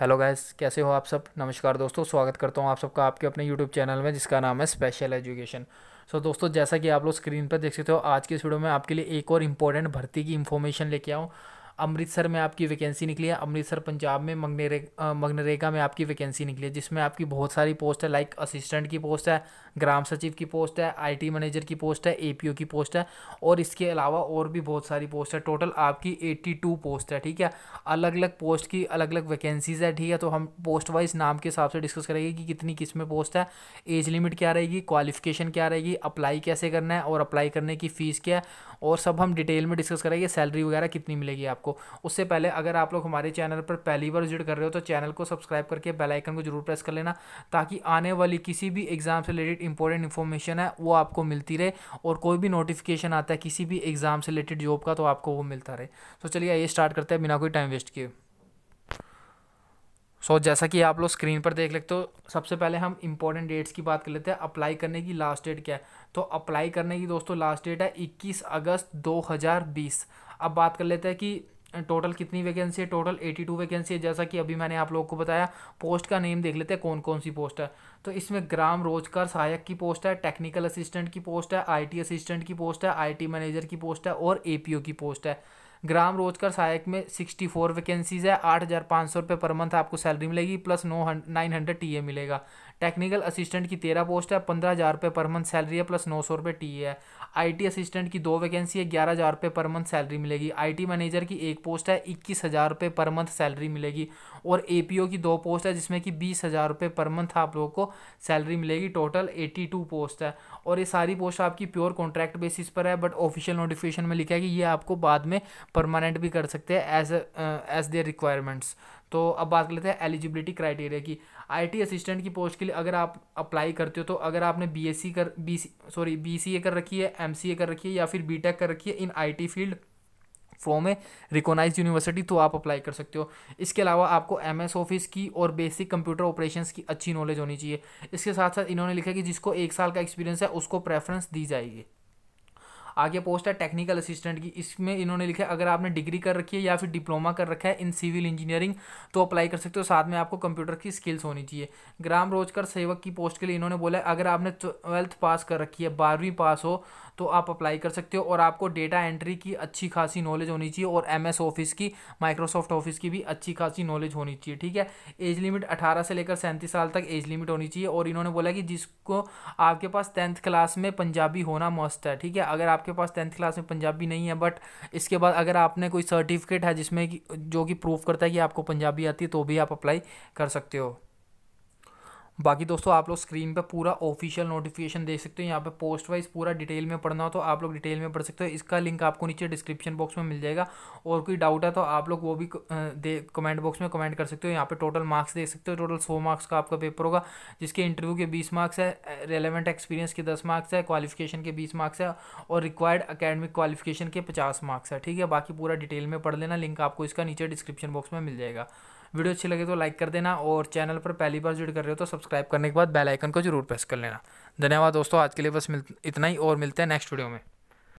hello guys कैसे हो आप सब नमस्कार दोस्तों स्वागत करता हूँ आप सबका आपके अपने यूट्यूब चैनल में जिसका नाम है स्पेशल एजुकेशन सो so, दोस्तों जैसा कि आप लोग स्क्रीन पर देख सकते हो आज के वीडियो में आपके लिए एक और इम्पोर्टेंट भर्ती की इन्फॉर्मेशन लेके आऊँ अमृतसर में आपकी वैकेंसी निकली है अमृतसर पंजाब में मगनेरे मगनरेगा में आपकी वैकेंसी निकली है जिसमें आपकी बहुत सारी पोस्ट है लाइक असिस्टेंट की पोस्ट है ग्राम सचिव की पोस्ट है आईटी मैनेजर की पोस्ट है एपीओ की पोस्ट है और इसके अलावा और भी बहुत सारी पोस्ट है टोटल आपकी एट्टी टू पोस्ट है ठीक है अलग अलग पोस्ट की अलग अलग वैकेंसीज़ है ठीक है तो हम पोस्ट वाइज नाम के हिसाब से डिस्कस करेंगे कि कितनी किस में पोस्ट है एज लिमिट क्या रहेगी क्वालिफिकेशन क्या रहेगी अप्लाई कैसे करना है और अप्लाई करने की फ़ीस क्या है और सब हम डिटेल में डिस्कस करेंगे सैलरी वगैरह कितनी मिलेगी आपको आपको उससे पहले अगर आप लोग हमारे चैनल पर पहली बार विजिट कर रहे हो तो चैनल को सब्सक्राइब करके आइकन को जरूर प्रेस कर लेना ताकि आने वाली किसी भी एग्ज़ाम से रिलेटेड इंपॉर्टेंट इन्फॉर्मेशन है वो आपको मिलती रहे और कोई भी नोटिफिकेशन आता है किसी भी एग्ज़ाम से रिलेटेड जॉब का तो आपको वो मिलता रहे तो चलिए ये स्टार्ट करते हैं बिना कोई टाइम वेस्ट किए सो so, जैसा कि आप लोग स्क्रीन पर देख लेते हो सबसे पहले हम इंपॉर्टेंट डेट्स की बात कर लेते हैं अप्लाई करने की लास्ट डेट क्या है तो अप्लाई करने की दोस्तों लास्ट डेट है 21 अगस्त 2020 अब बात कर लेते हैं कि टोटल कितनी वैकेंसी है टोटल 82 वैकेंसी है जैसा कि अभी मैंने आप लोगों को बताया पोस्ट का नेम देख लेते हैं कौन कौन सी पोस्ट है तो इसमें ग्राम रोजगार सहायक की पोस्ट है टेक्निकल असिस्टेंट की पोस्ट है आईटी असिस्टेंट की पोस्ट है आईटी मैनेजर की पोस्ट है और ए की पोस्ट है ग्राम रोजगार सहायक में सिक्सटी फोर वैकेंसीज है आठ हज़ार पाँच सौ रुपये पर मंथ आपको सैलरी मिलेगी प्लस नौ नाइन हंड्रेड टी मिलेगा टेक्निकल असिस्टेंट की तेरह पोस्ट है पंद्रह हज़ार रुपये पर मंथ सैलरी है प्लस नौ सौ रुपये टी है आईटी असिस्टेंट की दो वैकेंसी है ग्यारह हज़ार रुपये पर मंथ सैलरी मिलेगी आईटी मैनेजर की एक पोस्ट है इक्कीस हज़ार रुपये पर मंथ सैलरी मिलेगी और एपीओ की दो पोस्ट है जिसमें कि बीस हज़ार रुपये पर मंथ आप लोगों को सैलरी मिलेगी टोटल एटी टू पोस्ट है और ये सारी पोस्ट आपकी प्योर कॉन्ट्रैक्ट बेसिस पर है बट ऑफिशियल नोटिफिकेशन में लिखा है कि ये आपको बाद में परमानेंट भी कर सकते हैं एज एज देयर रिक्वायरमेंट्स तो अब बात कर लेते हैं एलिजिबिलिटी क्राइटेरिया की आईटी असिस्टेंट की पोस्ट के लिए अगर आप अप्लाई करते हो तो अगर आपने बीएससी कर बी सॉरी बीसीए कर रखी है एमसीए कर रखी है या फिर बीटेक कर रखी है in IT field from a recognise university तो आप अप्लाई कर सकते हो इसके अलावा आपको एम एस ऑफिस की और बेसिक कंप्यूटर ऑपरेशन की अच्छी नॉलेज होनी चाहिए इसके साथ साथ इन्होंने लिखा कि जिसको एक साल का एक्सपीरियंस है उसको प्रेफरेंस दी जाएगी आगे पोस्ट है टेक्निकल असिस्टेंट की इसमें इन्होंने लिखा है अगर आपने डिग्री कर रखी है या फिर डिप्लोमा कर रखा है इन सिविल इंजीनियरिंग तो अप्लाई कर सकते हो साथ में आपको कंप्यूटर की स्किल्स होनी चाहिए ग्राम रोजगार सेवक की पोस्ट के लिए इन्होंने बोला अगर आपने ट्वेल्थ पास कर रखी है बारहवीं पास हो तो आप अप्लाई कर सकते हो और आपको डेटा एंट्री की अच्छी खासी नॉलेज होनी चाहिए और एम ऑफिस की माइक्रोसॉफ्ट ऑफिस की भी अच्छी खासी नॉलेज होनी चाहिए ठीक है एज लिमिट अठारह से लेकर सैंतीस साल तक एज लिमिट होनी चाहिए और इन्होंने बोला कि जिसको आपके पास टेंथ क्लास में पंजाबी होना मस्त है ठीक है अगर आपके आपके पास टेंथ क्लास में पंजाबी नहीं है बट इसके बाद अगर आपने कोई सर्टिफिकेट है जिसमें कि जो कि प्रूफ करता है कि आपको पंजाबी आती है तो भी आप अप्लाई कर सकते हो बाकी दोस्तों आप लोग स्क्रीन पे पूरा ऑफिशियल नोटिफिकेशन देख सकते हो यहाँ पे पोस्ट वाइज पूरा डिटेल में पढ़ना हो तो आप लोग डिटेल में पढ़ सकते हो इसका लिंक आपको नीचे डिस्क्रिप्शन बॉक्स में मिल जाएगा और कोई डाउट है तो आप लोग वो भी कमेंट बॉक्स में कमेंट कर सकते हो यहाँ पे टोटल मार्क्स देख सकते हो टोटल सौ मार्क्स का आपका पेपर होगा जिसके इंटरव्यू के बीस मार्क्स है रेलिवेंट एक्सपीरियंस के दस मार्क्स है क्वालिफिकेशन के बीस मार्क्स है और रिक्वायर्ड अकेडमिक क्वालिफिकेशन के पचास मार्क्स है ठीक है बाकी पूरा डिटेल में पढ़ लेना लिंक आपको इसका नीचे डिस्क्रिप्शन बॉक्स में मिल जाएगा वीडियो अच्छी लगे तो लाइक कर देना और चैनल पर पहली बार जुड़ कर रहे हो तो सब्सक्राइब सब्सक्राइब करने के बाद बेल आइकन को जरूर प्रेस कर लेना धन्यवाद दोस्तों आज के लिए बस मिल इतना ही और मिलते हैं नेक्स्ट वीडियो में